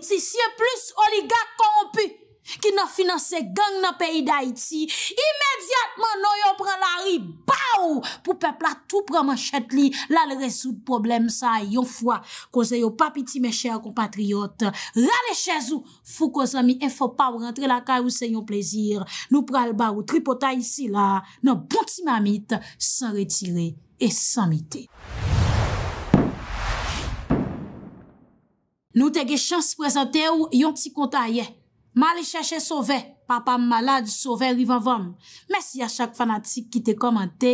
siye plus oliga kompu ki nan finanse gang nan peyi da iti, imediatman nou yon pran la ri ba ou pou pepla tou pran man chet li la le resout problem sa yon fwa koze yo papiti me chè kompatriyot, rale chè zou fou koza mi e fò pa ou rentre la kaj ou se yon plezir, nou pral ba ou tripota isi la, nan bonti mamit, san retire e san mite... Nou te ge chans prezante ou yon ti konta a ye. Ma li chache sove, papa malade sove rivan vam. Mè si a chak fanatik ki te komante,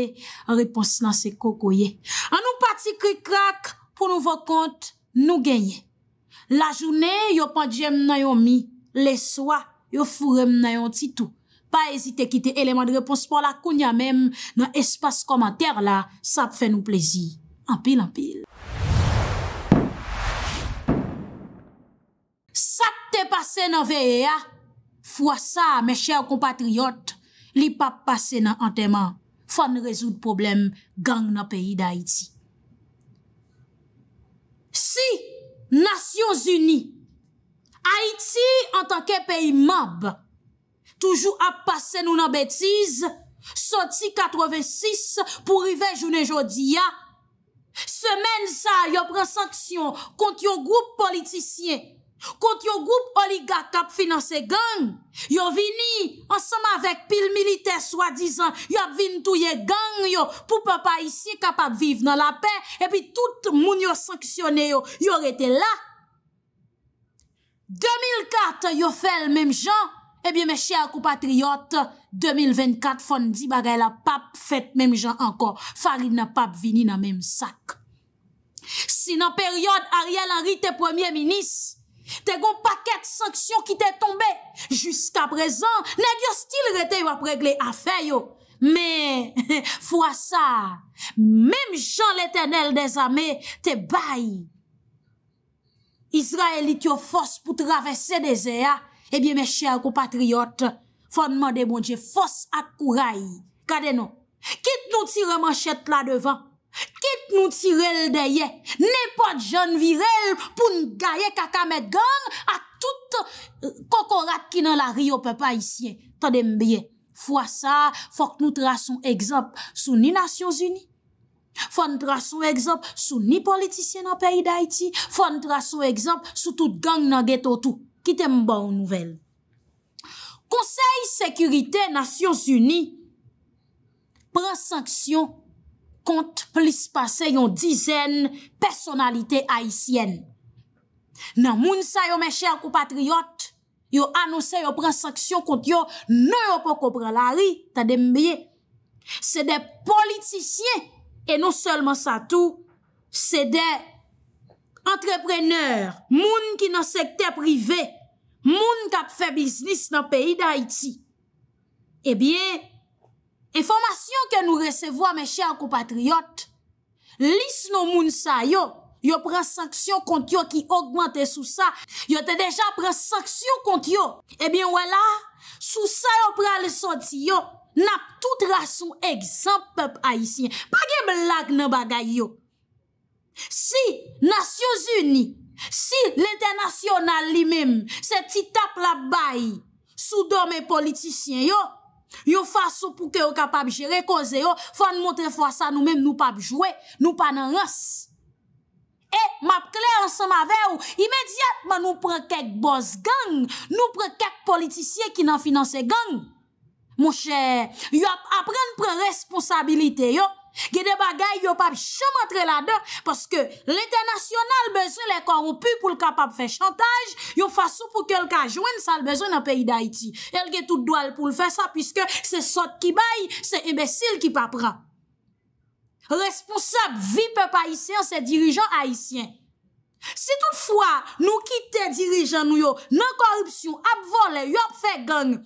repons nan se koko ye. An nou pati kri krak, pou nou vokont, nou genye. La jounè, yo pandjèm nan yon mi. Le soa, yo furem nan yon titou. Pa ezite ki te eleman de repons pou la kounya mèm nan espas komantèr la, sap fè nou plezi. Ampil, ampil. E pase nan VEA, fwa sa, me chè ou kompatriot, li pa pase nan anteman, fa n rezout problem gang nan peyi da Haiti. Si, Nasyons Uni, Haiti an tanke peyi mab, toujou ap pase nou nan betiz, sa ti 86 pou rive jounen jodi ya, semen sa yo prensaksyon kont yon goup politisyen, Kont yo goup oliga kap finanse gang, yo vini ansama vek pil milite swa dizan, yo ap vin touye gang yo, pou papa isi kap ap viv nan la pe, epi tout moun yo sanksyone yo, yo rete la. 2004 yo fel mem jan, epi me chè akou patriote, 2024 fon di bagay la pap, fet mem jan anko, Farid na pap vini nan mem sak. Si nan peryode Ariel Henry te premier minis, Te gon paket sanksyon ki te tombe, Juska prezan, Ne gyo stil rete yo apregle afe yo. Me, fwa sa, Mem jan letenel de zame, Te bayi. Izra elit yo fos pou travesse de zea, Ebyen me chèl kou patriyot, Fonman de moun je fos ak kou rayi. Kade nou? Kit nou ti reman chet la devan? Kit nou tirel deye Nè pa joun virel Poun gaye kakame gang A tout euh, kokorat ki nan la rio pe pa isye Tade mbyen Fwa sa fok nou trason egzop Sou ni Nasyons Uni Fon trason egzop Sou ni politisyen an peyi da iti Fon trason egzop Sou tout gang nan geto tou Kit mba ou nouvel Konsey sekurite Nasyons Uni Pran sanksyon kont plis pase yon dizen personalite Haitien. Nan moun sa yo meche akou patriyot, yo anonsen yo pren saksyon kont yo, nou yo pa kopre lari, ta dembeye. Se de politisye, e nou solman sa tou, se de entreprener, moun ki nan sekte prive, moun kap fe biznis nan peyi d'Haiti. Ebyen, Eformasyon ke nou resevo a me chè akou patriyot, lis nou moun sa yo, yo pren saksyon kont yo ki augmente sou sa, yo te deja pren saksyon kont yo. Ebyen wè la, sou sa yo pren le soti yo, nap tout rasou eg zanpepe Haitien. Pagè blag nan bagay yo. Si, Nasyon Zuni, si, l'internasyon nan li mèm, se ti tap la bay sou domè e politisyen yo, Yo fwa sou pou ke yo kapab jere koze yo Fwa nou montre fwa sa nou mem nou pap jwe Nou panan rass E map kler ansan ma ve yo Imediatman nou pre kek boss gang Nou pre kek politisye ki nan finanse gang Mou chè Yo apren pre responsabilite yo Gede bagay yo pap chom entre la de, paske l'internasyonal bezon lè korupu pou l'kapap fè chantage, yo fassou pou kelka jwen sal bezon nan peyi d'Haïti. Elge tout doual pou l'fè sa, pwiske se sot ki bay, se imbesil ki pap ra. Responsab, vi pe païsien, se dirijan haïsien. Si toutfwa nou kite dirijan nou yo, nan korupsyon ap vole, yo fè gang.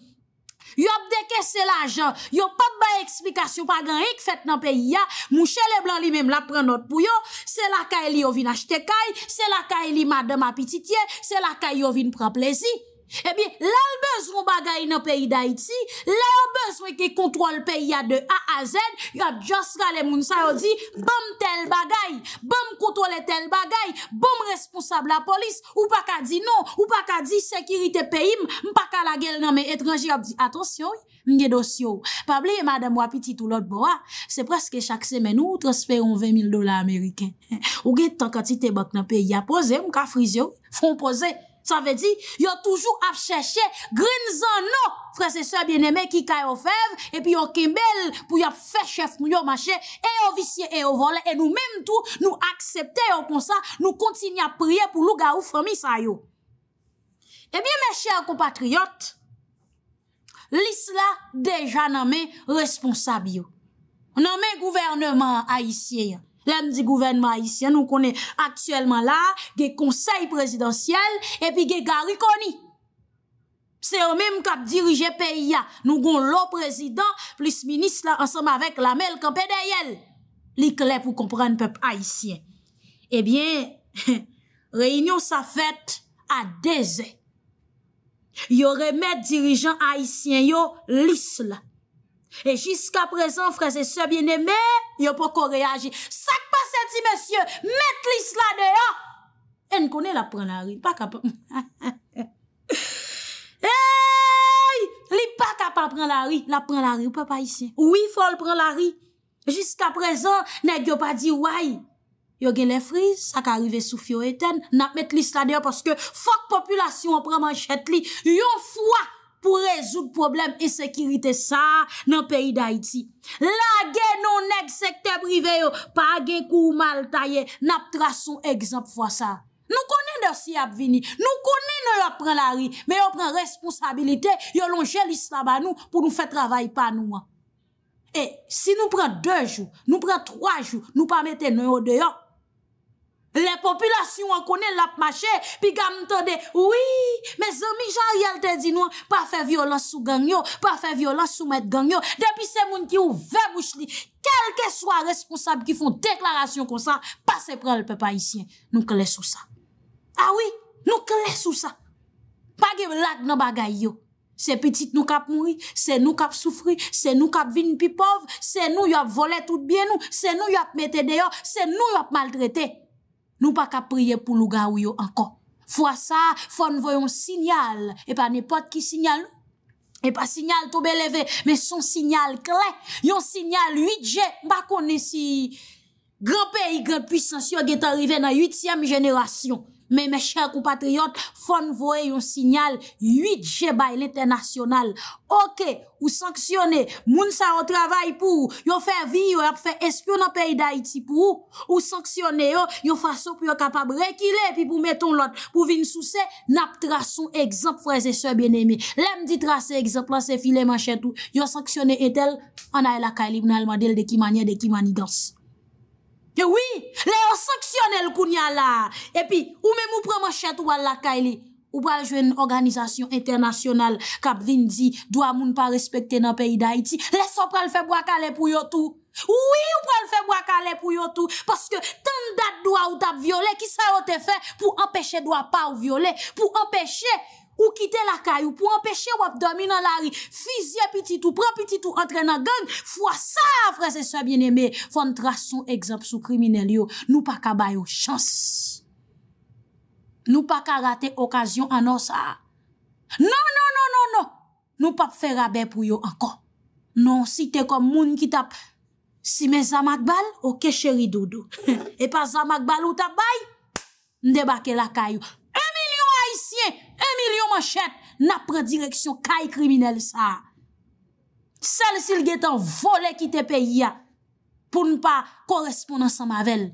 Yo ap deke se la jan, yo pa bay eksplikasyon pa gan rik fet nan peyi ya, mouche le blan li mem la pren not pou yo, se la kay li yo vin achte kay, se la kay li madan mapititye, se la kay yo vin praplezi. Ebyen, eh lè yon bezwen bagay nan peyi da iti, lè yon bezwen ki kontrol peyi ya de a a zed, yon jastra lè moun sa yon di, bom tel bagay, bom kontrole tel bagay, bom responsable la polis, ou pa ka di nou, ou pa ka di sekirite peyi, mpa ka la gel nan men etranji, yon di, atonsyon, yon ge dosyon. Pabliye madame wapiti tout lot bo a, se preske chak semen nou, transferon 20.000 dola Ameriken. Ou ge tankati te bak nan peyi ya poze, mka frizyon, fon poze. Sa ve di, yo toujou ap chèche, grin zan nou, frèzè sè bienemè ki kayo fev, epi yo kembèl pou yo ap fè chèf moun yo mache, e yo visye, e yo vole, e nou menm tou nou aksepte yo konsa, nou kontinye ap priye pou louga ou fèmi sa yo. Ebyen, eh mè chèr kompatriyot, l'Isla deja nanmen responsab yo. Nanmen gouvernement a isye yo. Lèm di gouvenman Haitien nou konè aktuelman la, gè konsey presidansyel, epi gè gari koni. Se yo mèm kap dirije peyi ya, nou kon lò presidans, plis minis la ansam avèk la mèl kampè deyèl. Li kle pou komprenn pep Haitien. Ebyen, reynyon sa fèt a dezè. Yo remè dirijan Haitien yo lis la. E jiska prezon, freze se biene, me, yo pa koreyaje. Sak pa se di, mesye, met lis la deyo! En kone la pren la ri, pa ka pa... Eyyy, li pa ka pa pren la ri, la pren la ri, ou pa pa yisi. Ou yi fol pren la ri. Jiska prezon, nek yo pa di, way, yo gen le frise, sak arive sou fio eten, nan met lis la deyo, paske fok populasyon preman chet li, yon fwa! pou rezout problem e sekirite sa nan peyi da iti. La gen nou neg sekte briveyo, pa gen kou mal taye, nap trasou egzap fwa sa. Nou konen dosi ap vini, nou konen nou ap pren la ri, men yo pren responsabilite, yo lonje listaba nou, pou nou fe travay pa nou. E, si nou pren 2 jou, nou pren 3 jou, nou pa mette nou deyok, Le popilasyon akone lap mache, pi gam te de, oui, me zomi jan yel te di nou, pa fe violans sou gangyo, pa fe violans sou met gangyo, depi se moun ki ou ve mouch li, kelke swa responsab ki fon deklarasyon konsan, pase prel pe pa isyen, nou kle sou sa. Awi, ah nou kle sou sa. Pa ge vlak nou bagay yo, se petit nou kap moui, se nou kap soufri, se nou kap vin pi pov, se nou yop vole tout biye nou, se nou yop mette deyo, se nou yop maltrete. nou pa ka priye pou louga ou yo anko. Fwa sa, fwa nou voyon sinyal, epa ne pot ki sinyal nou. Epa sinyal toube leve, men son sinyal kle, yon sinyal 8G, bako ne si gran pe yi gran pwisansyo ge te arrive nan 8e jenerasyon. Mè mè chèk ou patriyot, fon voè yon sinyal 8 che bay letè nasyonal. Ok, ou sanksyonè, moun sa o travay pou ou, yon fè vi, yon fè espion apè yi da iti pou ou, ou sanksyonè yo, yon fwa so pou yon kapab rekile, pi pou meton lot, pou vin sou se, nap tra sou egzop fwè zè sè ben eme. Lem di tra se egzop, lan se file manchè tou, yon sanksyonè etel, anay la kalib nan al madel de ki manye, de ki manye dans. Ewi, le yo saksyonel koun ya la. E pi, ou men mou preman chet ou al lakay li. Ou preman jwen an organizasyon internasyonal kap vin di, do a moun pa respekte nan peyi da iti. Leso preman feb wakale pou yo tou. Ouwi, ou preman feb wakale pou yo tou. Paske tan dat do a ou tap viole, ki sa yo te fe pou empeshe do a pa ou viole. Pou empeshe... Ou kite lakayou pou empeshe wap domi nan lari. Fizye pititou, pran pititou, entre nan gang. Fwa sa, freze sa bieneme. Fon trasyon egzamp sou krimine liyo. Nou pa ka bayo chans. Nou pa ka rate okasyon anonsa. Non, non, non, non, non. Nou pa fe rabè pou yo ankon. Non, si te kom moun ki tap. Si men zamak bal, o ke cheri dodo. E pa zamak bal ou tap bay, mdebake lakayou. E milyon manchet na pre direksyon kay kriminele sa. Sel si lge tan vole ki te pe ya pou nou pa korespondan sa mavel.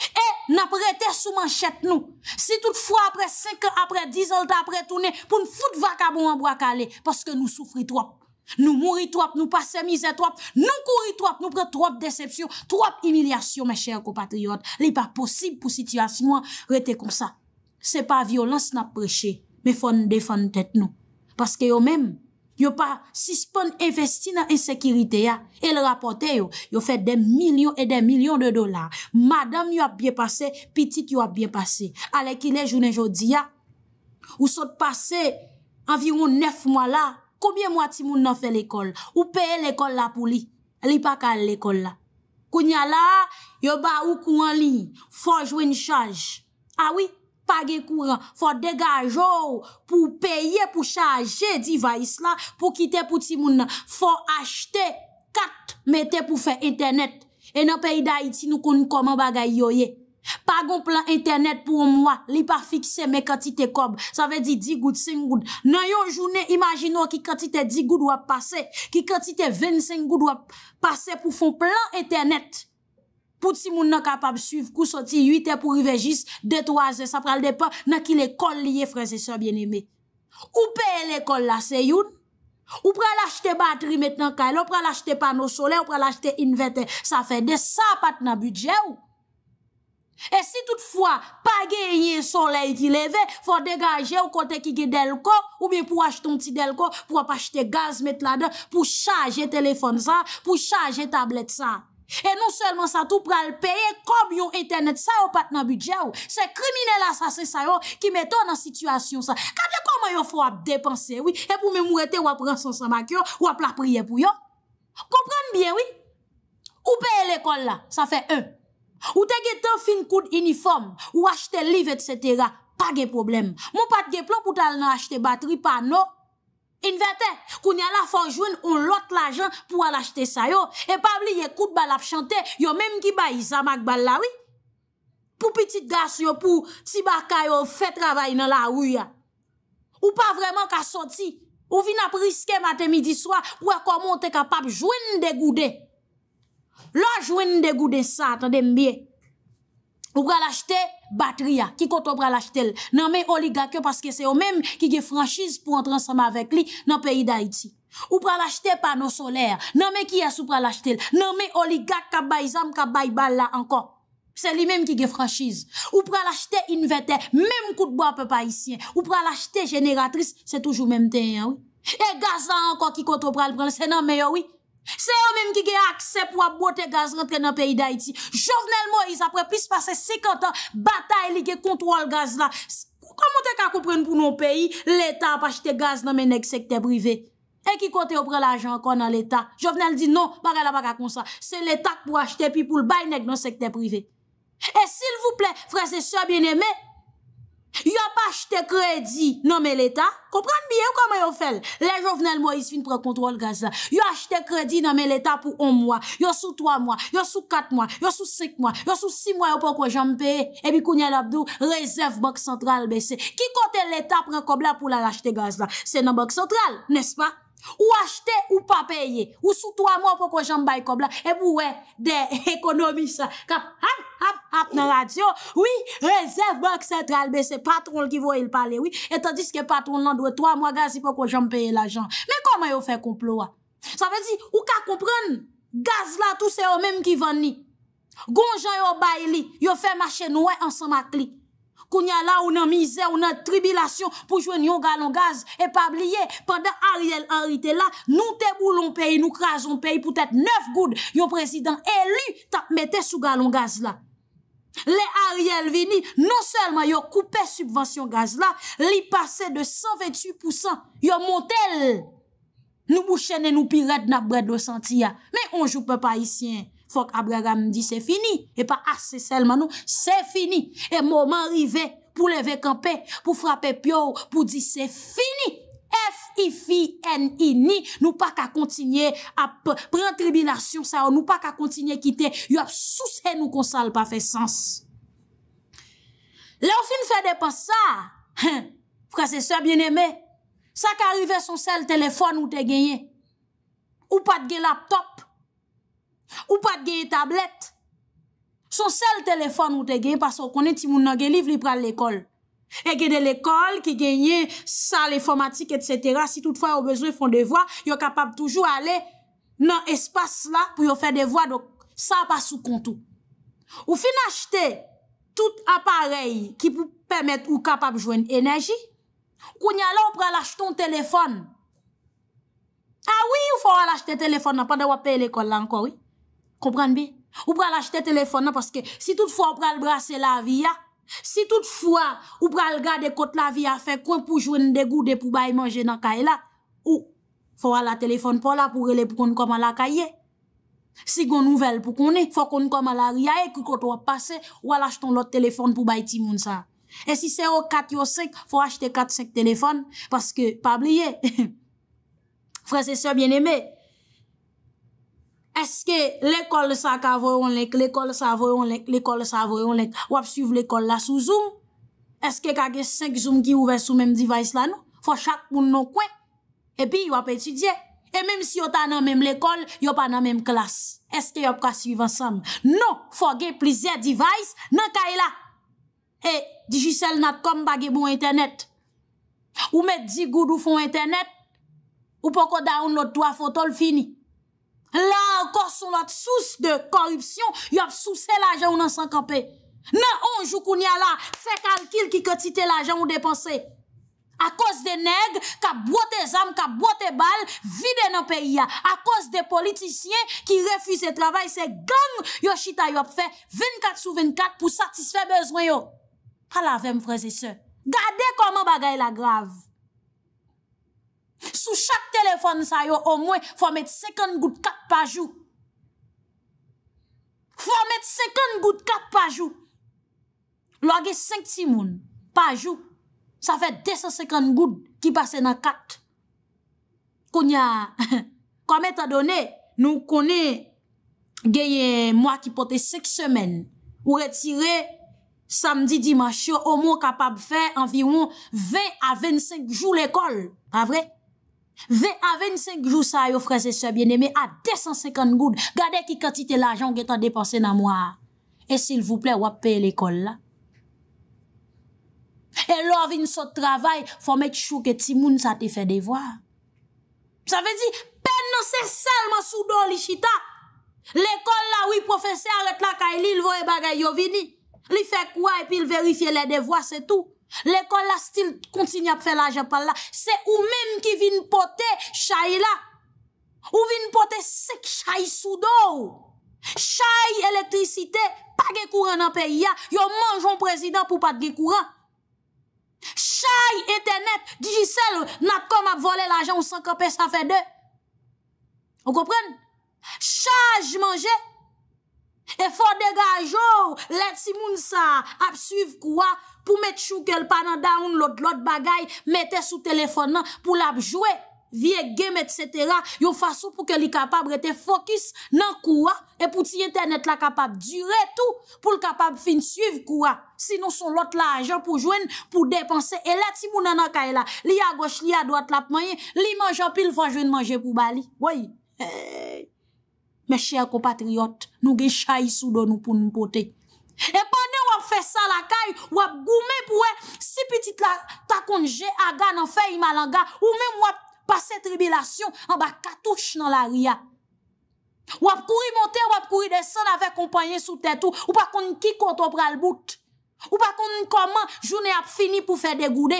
E na pre te sou manchet nou. Si tout fwa apre 5 an apre 10 an apre toune pou nou foute vakabou an brakale. Paske nou soufri trop. Nou mouri trop. Nou pase mize trop. Nou kouri trop. Nou pre trop decepsyon. Trop emilyasyon me chèr ko patryon. Li pa posib pou sityasyon. Ou rete kon sa. Se pa violans na pre chè. Me fon defon tet nou. Paske yo men, yo pa sispon investi nan ensekirite ya. El rapote yo, yo fe den milyon e den milyon de dolar. Madame yo ap bien pase, pitit yo ap bien pase. Ale ki le jounen jodi ya. Ou sot pase, environ nef mwa la, koubyen mwati moun nan fe l'ekol. Ou peye l'ekol la pou li. Li pa ka l'ekol la. Kounya la, yo ba ou kou an li. Fon jwen chaj. Awi. Ah Page kouran, fwa degaj ou pou peye pou chaje device la pou kite pou ti moun nan. Fwa achte kat mette pou fe internet. E nan peyi da iti nou konou koman bagay yoye. Pagon plan internet pou mwa, li pa fikse me kati te kob. Sa ve di 10 goud, 5 goud. Nan yon jounen imagino ki kati te 10 goud wap pase, ki kati te 25 goud wap pase pou fon plan internet. Pout si moun nan kapab suiv kou soti 8 e pou rivejis 2-3 e, sa pral depan nan ki l'ekol liye franseseur bien eme. Ou pe l'ekol la se yon? Ou pral achete batri met nan kaylo, ou pral achete panosole, ou pral achete inwete, sa fè de sa pat nan budje ou. E si toutfwa pa genye solei ki leve, fò degaje ou kote ki ge delko, ou mi pou achete un ti delko, pou ap achete gaz met la de, pou chaje telefon sa, pou chaje tablet sa. E nou selman sa tou pral peye kob yon internet sa yo pat nan bidye yo. Se krimine la sa se sa yo ki me ton nan situasyon sa. Kade koman yon fwa ap depanse yon? E pou memouete wap ran san sa makyon, wap la priye pou yon? Kompranm bien, oui? Ou peye l'ekol la, sa fe un. Ou te ge ten fin koud uniform, ou achete liv et setera, pa ge problem. Mou pat ge plop ou tal nan achete bateri, pa nou... Invertè, kou ni ala fò jwen ou lot l'ajan pou ala chete sa yo. E pab li yekout bal ap chante, yo menm ki bayi zamak bal lawi. Pou pitit gas yo pou, si baka yo fè travay nan la ou ya. Ou pa vreman ka soti, ou vin ap riske mate midi swa pou a komon te kapap jwen degou de. Lo jwen degou de sa, atan dem biye. Ou ala chete sa. Batria, ki koto pral ashtel, nanme oligak yo paske se yo menm ki ge franjiz pou an transema vek li nan peyi da iti. Ou pral ashtel pano soler, nanme ki yasou pral ashtel, nanme oligak ka bayzam, ka baybal la ankon. Se li menm ki ge franjiz. Ou pral ashtel inventer, menm koutbo apè pa yisyen. Ou pral ashtel jeneratris, se toujou menm ten yon. E gazan ankon ki koto pral pral, se nanmen yon. Se yo menm ki ge aksep wap bote gaz rentre nan peyi da iti. Jovenel Moïse apre pise pase 50 an batay li ge kontro al gaz la. Kou kou moun te ka koupren pou nou peyi, l'Etat ap achete gaz nan menek sekte prive. E ki kote yo pre l'ajan kon an l'Etat. Jovenel di, non, bagay la baga konsa. Se l'Etat pou achete pi pou l'bay nek nan sekte prive. E sil vouple, frese so bieneme... Yo pa achete kredi nan men l'Etat, komprende biye ou koman yo fel? Le jovenel moi is fin prekontrol gaz la. Yo achete kredi nan men l'Etat pou 1 mwa, yo sou 3 mwa, yo sou 4 mwa, yo sou 5 mwa, yo sou 6 mwa yo pou kwen janmpe. Ebi kounye labdou, rezerv bok sentral bese. Ki kote l'Etat prekobla pou la lachete gaz la? Se nan bok sentral, nespa? Ou achte ou pa peye, ou sou 3 mwa pou kon jom bay kob la, e bou we de ekonomisa. Kap, hap, hap, hap nan radyo, oui, rezerv bok central be, se patron ki voyil pale, oui, etan diske patron nan dwe 3 mwa gazi pou kon jom peye la jan. Men koman yo fe komplo a? Ah? Sa vezi, ou ka kompran, gaz la tou se yo menm ki veni. Gon jan yo bay li, yo fe machen, we ansan mak li. Koun ya la ou nan mizè, ou nan tribilasyon pou jwen yon galon gaz e pabliye. Pandan Ariel harite la, nou te boulon peyi, nou krason peyi, pou tèt 9 goud yon prezident elu ta mette sou galon gaz la. Le Ariel vini, nou selman yon koupe subvensyon gaz la, li pase de 128% yon montel. Nou bou chenè nou pirate nap bret do santia, me yon jou pe pa isyen. Fok Abraham di se fini, e pa as se sel manou, se fini. E mouman rive pou leve kampe, pou frape pyo, pou di se fini. F-I-F-I-N-I-N-I, nou pa ka kontinye ap prentribinasyon sa ou nou pa ka kontinye kite. Yo ap sou se nou konsal pa fe sens. Leofin fede pa sa, frasesor bieneme, sa ka rive son sel telefon ou te genye. Ou pa te gelap top. Ou pat genye tablet, son sel telefon ou te genye, pa sa ou konen ti moun nan genye liv, li pral l'ekol. E genye l'ekol, ki genye sal informatik, et cetera, si tout fwa ou bezwe yon fon devwa, yon kapap toujou ale nan espas la pou yon fwe devwa, do sa pa sou kontou. Ou fin achete tout aparey ki pou pemet ou kapap jwen enerji, konya la ou pral achete yon telefon. A ah wii ou fwa ou l'achete yon telefon, nan pa dewa pey l'ekol la anko wii. Kompran bi? Ou pral achete telefon an, non, paske si tout fwa ou pral brase la vi a, si tout fwa ou pral gade kote la vi a, fekwen pou jwen de goude pou bay manje nan kaye la, ou fwa wala telefon pou la pou rele pou kon kom an la kaye. Si goun nouvel pou kon e, fwa kon kom an la ria e, ki kote wap pase, wala acheton lot telefon pou bay ti moun sa. E si se o kat yo sek, fwa achete kat sek telefon, paske pa blye, fwa se se bien eme, Eske l'ekol sa ka voyon lek, l'ekol sa voyon lek, l'ekol sa voyon lek, wap suiv l'ekol la sou zoom? Eske kage 5 zoom ki ouve sou mem device la nou? Fwa chak moun nou kwen, epi wap etudye. E mem si yo ta nan mem l'ekol, yo pa nan mem klas. Eske yo pa suiv ansam? Nou, fwa ge plizye device nan kaje la. E, digisel nat kom bagye bon internet. Ou met 10 goudou fon internet. Ou poko daoun not 3 fotol fini. La akos son lot souse de korupsyon, yop souse l'ajan ou nan sankanpe. Nan anjou koun ya la, fek al kil ki kote ite l'ajan ou depanse. Akos de neg, ka bote zam, ka bote bal, vide nan peyi ya. Akos de politisyen ki refuse travay, se gang, yosita yop fe 24 sou 24 pou satisfè bezwen yo. A la vem vreze se. Gade koman bagay la grav. Sou chak telefon sa yo, o mwen fò mèt 50 gout kak pa jou. Fò mèt 50 gout kak pa jou. Lo a ge 5 timoun pa jou. Sa fè 250 gout ki basè nan 4. Koun ya, kò mèt a donè, nou kounè geye mwa ki pote 6 semen ou retire samdi, dimansyo, o mwen kapab fè anvi mwen 20 a 25 jou l'ekol. A vre? Ve aven se grou sa yo freze se bieneme a 250 goud, gade ki kati te l ajon ge ta depanse nan mwa. E sil vouple wap pe l ekol la. E lo aven se travay, fwa met chou ke timoun sa te fe devwa. Sa ve di, pen nan se selman sou do li chita. L ekol la wii profese a ret la kaili, l vo e bagay yo vini. Li fe kwa epi l verifi le devwa se tou. L'ekol la stil kontinya pfe la jepal la, se ou menm ki vin pote chay la. Ou vin pote sek chay sou do ou. Chay elektrisite, pa ge kouran nan pe ya, yo manjon prezident pou pat ge kouran. Chay internet, dijisel, nap kom ap vole la jen ou sankopè sa fe de. Ou kopren? Chay jmangey. E fò de gajò, lè ti moun sa ap suiv kouwa pou mèt choukel panan daoun lòt lòt bagay, mètè sou telefon nan pou lè ap jwè, vie game, etc. Yon fò sou pou ke li kapab rete fokus nan kouwa, e pou ti internet la kapab dure tout pou lè kapab fin suiv kouwa. Sinon son lòt la ajan pou jwen, pou depanse. E lè ti moun nan an kaj la, li a goch, li a doat la ap mayen, li manj apil fò jwen manjè pou bali. Mè chèl komatriot, nou gen chay sou don nou pou nou pote. E pandè wap fè sa lakay, wap goume pou wè si petit la ta konje agan an fè y malanga, ou mè mwap pase tribilasyon an ba katouche nan la ria. Wap kouri monte, wap kouri desen avè kompanyen sou tètou, ou pa konj ki kontop ral bout, ou pa konj koman jounè ap fini pou fè degoude.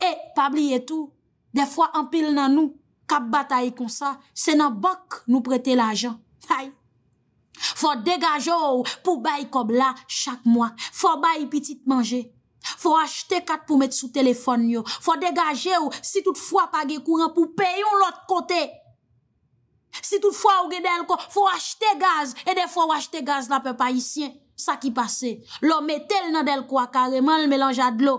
E, pabli etou, defwa ampil nan nou, Kap batay kon sa, se nan bok nou prete l'ajan. Fwa degaje ou pou bayi kob la chak mwa. Fwa bayi pitit manje. Fwa achete kat pou met sou telefon yo. Fwa degaje ou si tout fwa page kouran pou peyon l'ot kote. Si tout fwa ou gede elko, fwa achete gaz. E de fwa wachete gaz la pe pa yisien. Sa ki pase. L'om etel nan del kwa kareman l'melanja d'lo.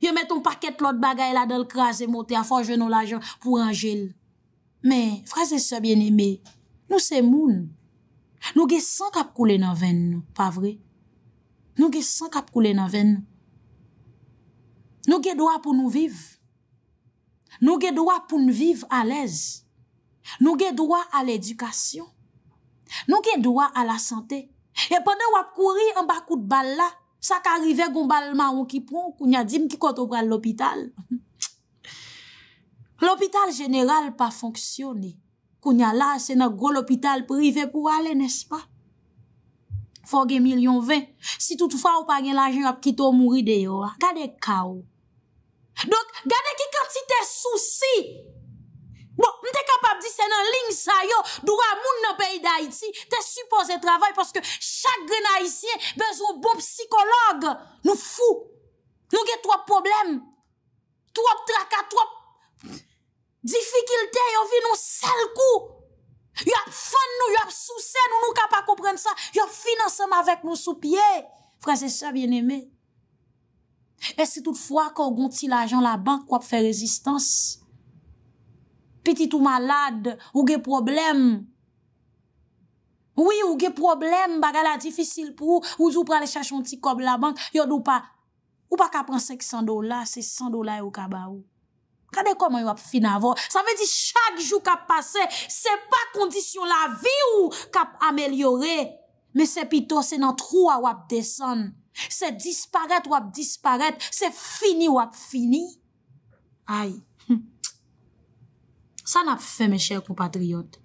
Yo met un paket lot bagay la del kras e mote a forje nou la jan pou anjel. Men, fraze se bien eme, nou se moun. Nou ge san kap koule nan ven nou, pa vre? Nou ge san kap koule nan ven nou. Nou ge doa pou nou viv. Nou ge doa pou nou viv alez. Nou ge doa al edukasyon. Nou ge doa al asante. E pwede wap kouri an bakout bal la. Sa ka rive goumbalman ou ki prou, kounya di mki koto pral l'hopital. L'hopital general pa fonksyoni, kounya la se nan gwo l'hopital prive pou ale, nespa? Fogue milyon vè, si toutoufa ou pa gen l'ajen ap kitou mouri de yo, gade kaw. Dok, gade ki kantite souci! Bon, mte kapap disen an ling sa yo, douran moun nan peyi da iti, te suppose travay, paske chak gen a iti, bezou bon psikolog, nou fou, nou ge trope problem, trope traka, trope difikilte yo vi nou sel kou, yo ap fon nou, yo ap souse, nou nou kapap kompren sa, yo ap finanseman vek nou sou piye, franze sa, bien eme. E se toutfwa, akor gonti la jan la bank, wap fe rezistans, piti tou malade, ou ge problem. Oui, ou ge problem, baga la difisil pou ou zou prale chachon ti kob la bank, yon ou pa, ou pa ka pransek 100 dola, se 100 dola e ou ka ba ou. Kade koman wap fin avon? Sa ve di chak jou ka pase, se pa kondisyon la vi ou ka amelyore. Me se pito se nan trou a wap desen. Se disparet wap disparet, se fini wap fini. Ayy, San ap fè mè chè kou patriyot?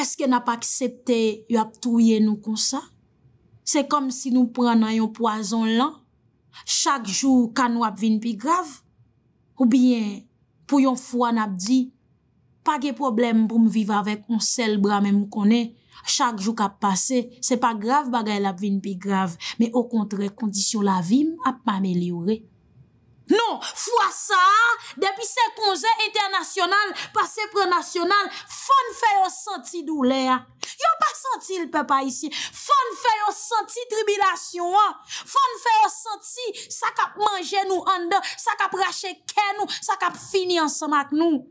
Eske nap akseptè yon ap touye nou konsa? Se kom si nou pran nan yon poazon lan? Chak jou kano ap vin pi grav? Ou bien pou yon fwa nap di, pa ge problem pou m viv avè kon sel bra mè mou konè, chak jou kap pase, se pa grav bagay la vin pi grav, me o kontre kondisyon la vim ap m ameliorè. Non, fwa sa, depi se konzè internasyonal, pase pre-nasyonal, fon fè yon senti doulè. Yon pa senti l'pepa isi, fon fè yon senti tribilasyon, fon fè yon senti sak ap manje nou an de, sak ap rache kè nou, sak ap fini an samak nou.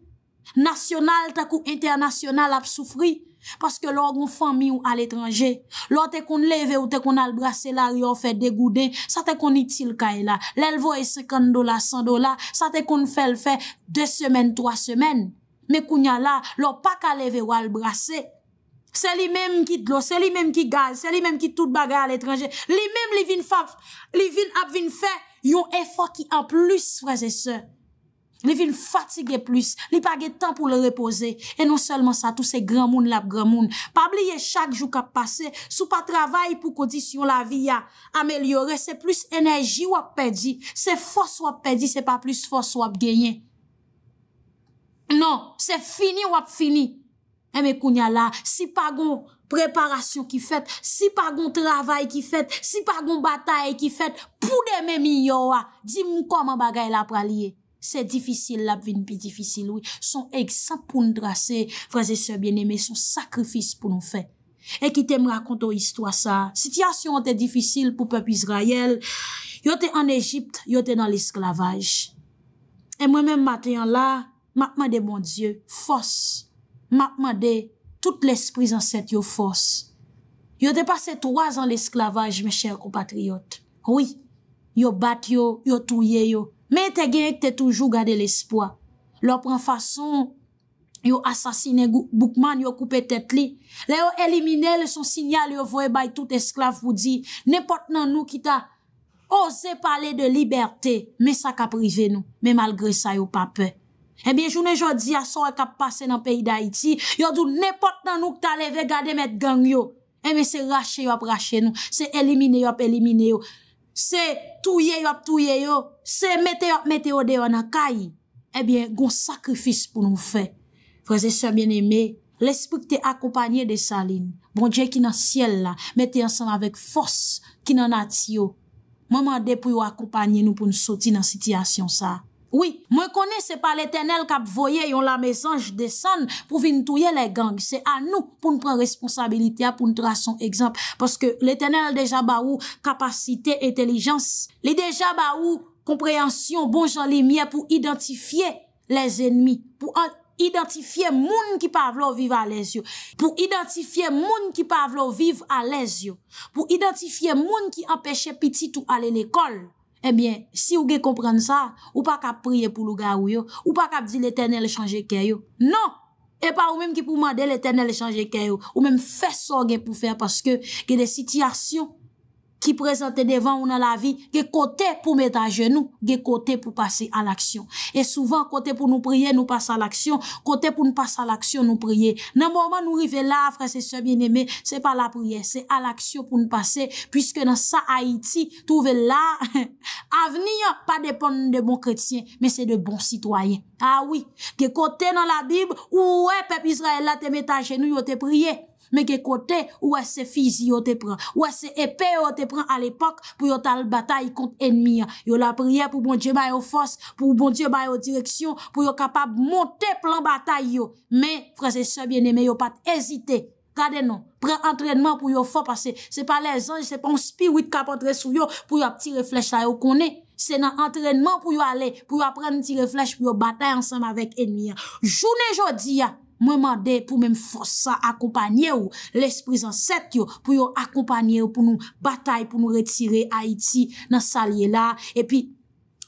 Nasyonal tak ou internasyonal ap soufri. Paske lor goun fan mi ou al etranje, lor te kon leve ou te kon al brase la riyon fe degoude, sa te kon itil ka e la, lel vo e sekand dola, san dola, sa te kon fel fe, de semen, toa semen, me kounya la, lor pa ka leve ou al brase, se li menm ki glos, se li menm ki gaz, se li menm ki tout bagay al etranje, li menm li vin farf, li vin ap vin fe, yon efok ki an plus freze se. Li vin fatige plus, li page tan pou le repose. E non selman sa tou se gran moun lap gran moun. Pa bli ye chak jou kap pase, sou pa travay pou kodisyon la vi ya amelyore, se plus enerji wap pedi, se fos wap pedi, se pa plus fos wap genyen. Non, se fini wap fini. E me kounya la, si pa gon preparasyon ki fet, si pa gon travay ki fet, si pa gon batay ki fet, pou de men mi yowa, di mou koman bagay la pralye. Se difisil la pvin pi difisil. Son ek sa poun drase, fraze se bien eme, son sakrifis pou nou fe. Ek ite mrakonto histwa sa. Sityasyon an te difisil pou pep Israel. Yo te an Egypt, yo te nan l'esklavaj. E mwen men matenyan la, makman de bon Diyo, fos. Makman de, tout l'espris anset yo fos. Yo te pase troaz an l'esklavaj, men chèr ko patriyot. Oui, yo bat yo, yo touye yo, Men te gen yon te toujou gade l'espoi. Lò pren fason, yon asasine Boukman, yon koupe tet li. Lè yon elimine, lè son sinyal, yon vwe bay tout esklav wou di. Nèpot nan nou ki ta ose pale de liberte, men sa ka prive nou, men malgre sa yon pape. Ebyen jounen jodi, aso yon ka pase nan peyi da iti, yon dou nèpot nan nou ki ta leve gade met gang yon. Ebyen se rache yon ap rache nou, se elimine yon ap elimine yon. Se touye yo ap touye yo, se meteo ap meteo deyo nan kay, ebyen goun sakrifis pou nou fè. Fr. S. bien eme, l'esprit ki te akopanyè de salin, bon dje ki nan siel la, metè ansan avèk fòs ki nan atiyo. Mèman de pou yo akopanyè nou pou nou soti nan sitiyasyon sa. Oui, mwen kone se pa l'Etenel kap voye yon la mezanj desan pou vin touye le gang. Se an nou pou n pren responsabilite a pou n tra son ekzamp. Paske l'Etenel deja ba ou kapasite, entelijans. Le deja ba ou kompreyansyon bon jan li miye pou identifiye les enmi. Pou identifiye moun ki pa vlo vive a les yo. Pou identifiye moun ki pa vlo vive a les yo. Pou identifiye moun ki apèche piti tou ale l'ekol. Ebyen, si ou gen komprende sa, ou pa kap priye pou lou ga ou yo, ou pa kap di l'Eternel e chanje ke yo. Non, e pa ou menm ki pou mande l'Eternel e chanje ke yo. Ou menm fè so gen pou fè, paske gen de sityasyon. Ki prezante devan ou nan la vi, ge kote pou metta genou, ge kote pou pase a l'aksyon. E souvan kote pou nou priye, nou pase a l'aksyon, kote pou nou pase a l'aksyon, nou priye. Nan mouman nou rive la, franse se bieneme, se pa la priye, se a l'aksyon pou nou pase, pwiske nan sa Haiti, touve la, aveni, pa depan de bon kretien, men se de bon sitwayen. A ah wii, ge kote nan la bib, ouwe pepe Israel la te metta genou, yo te priye. Mèkè kote, wè se fizi yo te pran. Wè se epè yo te pran al epok pou yo tal batay kont enmi ya. Yo la priè pou bon dje bayo fos, pou bon dje bayo direksyon, pou yo kapab monte plan batay yo. Mè, fransè sebyenè, mè yo pat ezite. Kade non. Prè entrenman pou yo fò pasè. Se pa lè zanj, se pa mspi wite kapandre sou yo pou yo pti reflej sa yo konè. Se nan entrenman pou yo ale, pou yo apren pti reflej pou yo batay ansam avèk enmi ya. Jounè jodi ya, mwen mande pou mwen fosa akompanyè ou l'esprit zanset yo, pou yo akompanyè ou pou nou batay pou nou retire Haiti nan salye la, epi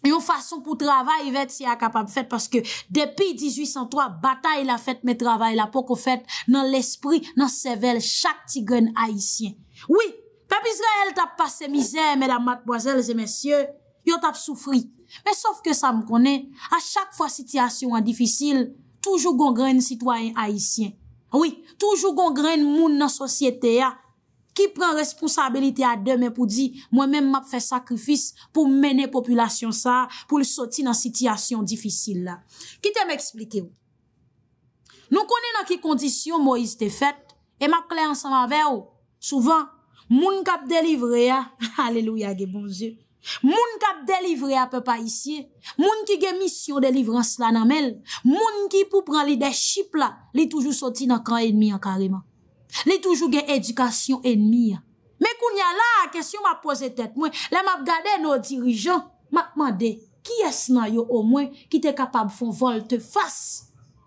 yo fason pou travay vet si akapab fet, paske depi 1803, batay la fet, met travay la poko fet nan l'esprit, nan sevel chak ti gwen Haitien. Oui, pap Israel tap pase mizè, mèdame, mademoiselles et messieurs, yo tap soufri, men sof ke sa m konen, a chak fwa sityasyon an difisil, Toujou gongren sitwoyen haisyen. Ah Ouwi, toujou gongren moun nan sosyete ya. Ki pren responsabilite a demen pou di, mwen men map fe sakrifis pou mene populasyon sa, pou l soti nan sityasyon difisil la. Ki te m eksplike ou? Nou konen nan ki kondisyon mou iste fet, e map kle ansan avè ou. Souvan, moun kap delivre ya, aleluya ge bonzyon. Moun kap delivre a pepe Aisyen, moun ki gen misyon delivran slanamel, moun ki pou pran li de ship la, li toujou soti nan kan enmi an kareman. Li toujou gen edukasyon enmi an. Me koun ya la, kesyon ma pose tet mwen, le map gade nou dirijan, ma kman de, ki es nan yo o mwen ki te kapab fon volte fass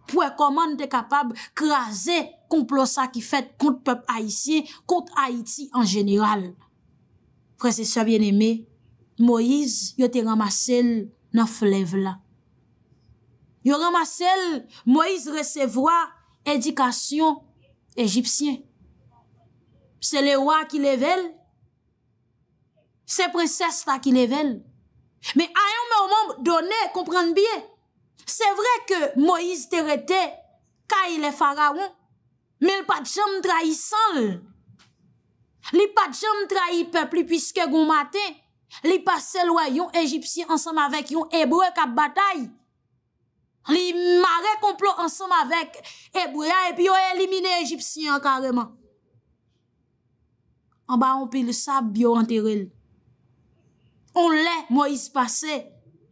pou e koman te kapab kraser komplo sa ki fet kont pepe Aisyen, kont Aiti an jeneral. Prese se bien eme, Moïse yo te ramaselle nan flevla. Yo ramaselle, Moïse resevwa edikasyon egipsyen. Se le wakilevel, se precesla kilevel. Me ayon me oman donè, komprende biye. Se vre ke Moïse te rete, kaye le faraon, me l pa tjam trahisan l. Li pa tjam trahi pepli pwiske goun matey, Li pase lwa yon egipsyen ansanm avek yon ebre kap batay. Li mare komplo ansanm avek ebreya epi yo elimine egipsyen kareman. An ba an pil sa bio anteril. On le Moise pase,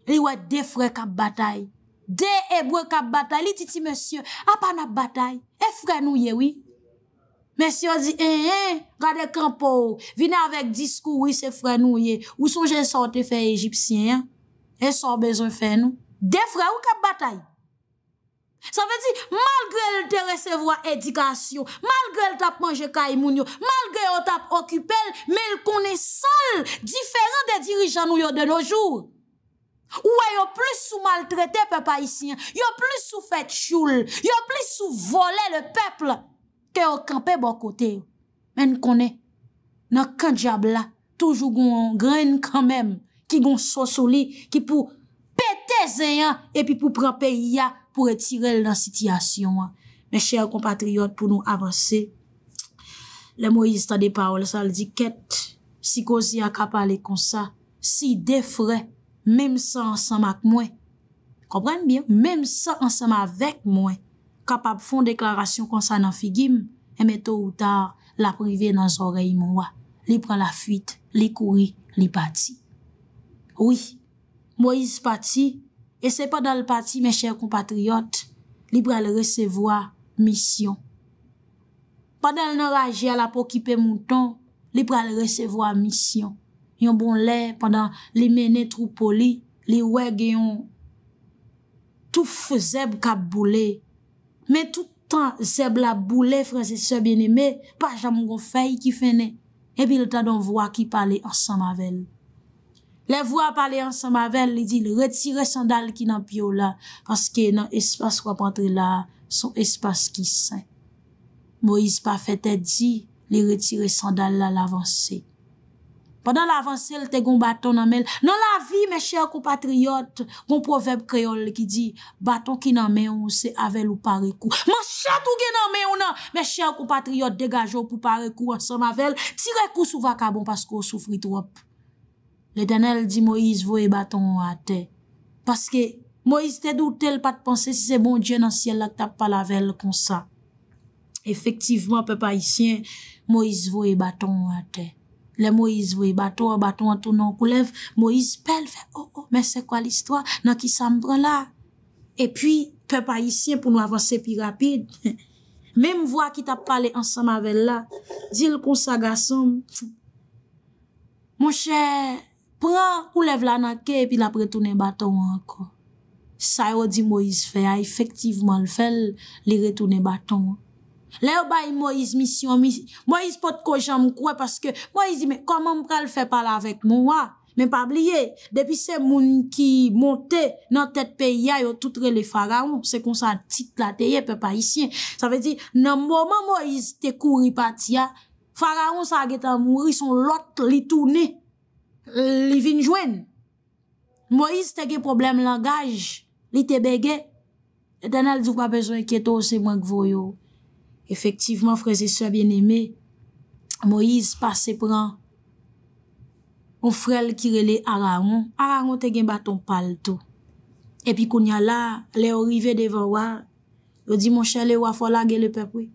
li wè defre kap batay. De ebre kap batay, li titi monsyen apan ap batay. Efre nou yewi. Men si yo di, e, e, gade kampo ou, vine avek diskou ou se fre nou ye, ou sou jen sante fe e egipsyen, e sor bezon fe nou. De fre ou kap batay? Sa ve di, malgre el te resevwa edikasyon, malgre el tap manje kaimounyo, malgre el tap okupel, me l konen sol, diferan de dirijan nou yo de nojou. Ou ay e yo plis sou maltrete pepa isyen, yo plis sou fet choul, yo plis sou vole le pepl, Kè ou kanpe bo kote, men konè, nan kan diable la, toujou goun gren kanmem, ki goun sosoli, ki pou pète zè yon, epi pou pranpe yon, pou etirel nan sityasyon. Men chè ou kompatriot pou nou avanse, le mou yistade pa ou, le sal di ket, si kozi a kapalè kon sa, si defre, menm sa ansama ak mwen, kompran bien, menm sa ansama avèk mwen, kap ap fon deklarasyon konsan an figim, eme tou ou tar la prive nan zorey moua. Li pran la fuit, li kouri, li pati. Oui, Moise pati, e se padal pati men chèr kompatriot, li pral resevoa misyon. Padal nan raje al ap okipe mouton, li pral resevoa misyon. Yon bon lè, padal li mene trupoli, li wè gen yon touf zeb kap boulè, Men toutan zeb la boule franse sebyen eme, pa jamon kon fey ki fene. E pi le ta don vwa ki pale ansan mavel. Le vwa pale ansan mavel li di le retire sandal ki nan piola, paske nan espas wap entre la, son espas ki sen. Moise pa fete di li retire sandal la lavanse. padan la avansel te goun baton nan men, nan la vi me chèr kou patriyot, goun proveb kreol ki di, baton ki nan men ou se avel ou parekou, man chèr tou gen nan men ou nan, me chèr kou patriyot degajou pou parekou ansem avel, tirekou sou vakabon paskou soufri trop. Le denel di Moïse vou e baton ou ate, paske Moïse te doutel patpansè se se bon djen nan siel lak tap pa lavel konsa. Efektivman pe pa isyen, Moïse vou e baton ou ate, Le Moïse vwe baton, baton an ton an kou lev, Moïse pel fe, o, o, men se kwa l'histoire, nan ki sa mbran la. E pi, pe pa yisien pou nou avanse pi rapide. Mem vwa ki tap pale ansan mavel la, zil kon sa gasan. Mon chè, pran, ou lev la nan ke, pi la pre ton an baton an an kon. Sa yo di Moïse fe, a efektivman l fel li re ton an baton an. Lè ou bay Moïse misyon misyon, Moïse pot kòj an mou kwe, paske Moïse di men, koman mpral fè pala avèk mou a? Men pa bliye, depi se moun ki monte, nan tèt pe yè yo toutre le faraoun, se kon sa tit la teye pe pa isyen. Sa vè di, nan mouman Moïse te kouri pati ya, faraoun sa agè tan mouri, son lot li toune, li vinjwen. Moïse te ge problem langaj, li te bege, etenèl di w pa bezon e kieto se mwen kvoyo. Efektivman, freze sè bien eme, Moïse pase pran, ou frel kirele Araon, Araon te gen baton pal tou. Epi koun ya la, le orive devan wa, yo di mon chè le wa fola gen le pepwe.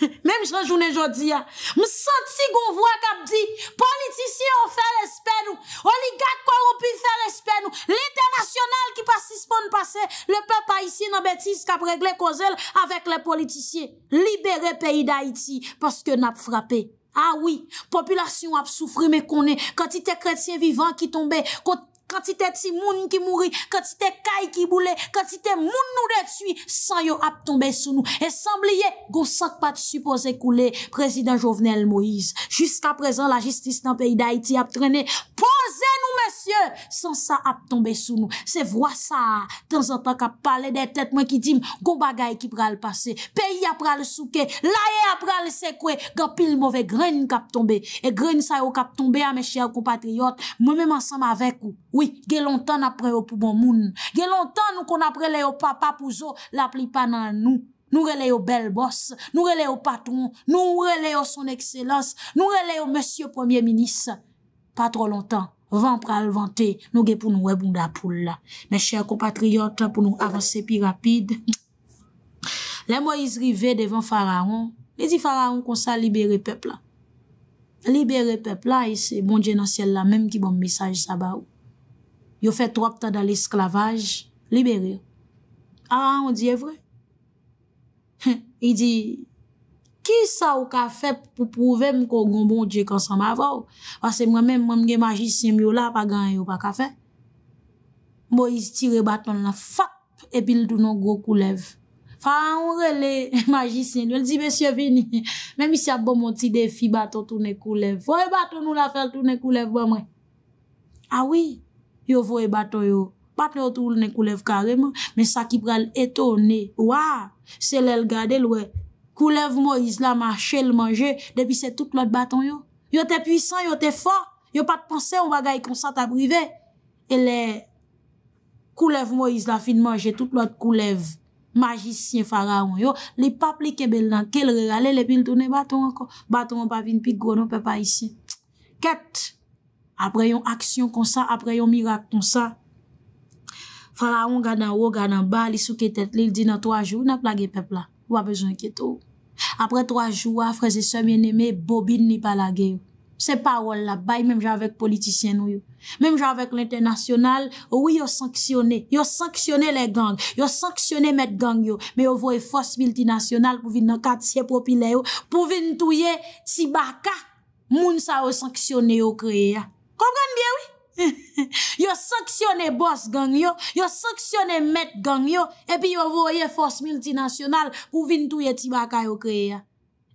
Mèm chanjounen jodi ya, msanti goun vwa kap di, politisye ou fe l'espe nou, ou li gag kwa ou pi fe l'espe nou, l'internasyonal ki pasis pon pase, le pe pa isi nan betis kap regle kozel avèk le politisye, libere peyi da iti, paske nap frape, a wii, populasyon ap soufri me kone, kantite kretien vivan ki tombe, kote Kantite ti moun ki mouri... Kantite kay ki boule... Kantite moun nou detui... San yo ap tombe sou nou... Esemblye... Gon sak pa ti suppose koule... Prezident Jovenel Moïse... Jiska prezant la jistis nan peyi da iti ap trene... Pose nou mesye... San sa ap tombe sou nou... Se vwa sa... Tan zan tak ap pale de tet mwen ki dim... Gon bagay ki pra l'pase... Peyi ap pra l'souke... Laye ap pra l'sekwe... Gapil mouve gren kap tombe... E gren sa yo kap tombe a me chè ou kompatriot... Mwen mè m'ansam avek ou... Oui, ge lontan apre yo pou bon moun. Ge lontan nou kon apre leyo papapouzo la plipan nan nou. Nou releyo bel bos, nou releyo patron, nou releyo son ekselans, nou releyo monsye premier minis. Pa tro lontan, van pral vante, nou ge pou nou weboun da poula. Mes chèr kompatriot, pou nou avanse pi rapide. Le Moise rive devan faraon, le di faraon konsa libere pepla. Libere pepla, y se bon djenansyèl la, mèm ki bon misaj sa ba ou. Yo fè tropte dal esklavaj, libere. A, ah, an diye vre. Hi di, ki sa ou ka fè pou pouve mko gombo diye konsan bon ma vaw? Wase mwen men mwen mwen gen majisyen myo la pa gan yo pa ka fè. Mwen mwen is ti rebaton la fap epil tou nou gro koulev. Fa an wè le majisyen nou. El di, besye vini, men misi ap ah bon mwen ti defi baton tou nou koulev. Ou rebaton nou la fel tou nou koulev wè mwen. A, wè. Yo vou e baton yo. Pat nou tou lounen koulev kareman. Men sa ki pral etone. Ouwa! Se lèl gade lwe. Koulev Moïse la manche l manje. Depi se tout lout baton yo. Yo te pwisan, yo te fon. Yo pat pense ou bagay konsant a prive. E lè. Koulev Moïse la fin manje tout lout koulev. Majisyen faraon yo. Li pap li kebel nan ke lre gale. Lèpil tou lounen baton anko. Baton an pa vin pi goun. On pe pa isi. Kèpte. apre yon aksyon kon sa, apre yon mirak kon sa, faraon gana ou, gana ba, li souke tet li, li di nan 3 jou, nan plage pepla, wap bezon ke tou. Apre 3 jou, a freze semeni me, bobin ni palage yo. Se parol la bay, mem javek politisyen ou yo. Mem javek l'internasyonal, ou yo sanksyone, yo sanksyone le gang, yo sanksyone met gang yo, me yo vwe fos miltinasyonal, pou vin nan 4 sep wopi le yo, pou vin touye tsi baka, moun sa yo sanksyone yo kreye ya. Komren bye, wè? Yo saksyonè boss gangyo, yo saksyonè met gangyo, epi yo voye fos multinasyonal pou vin touye tibakay yo kreye.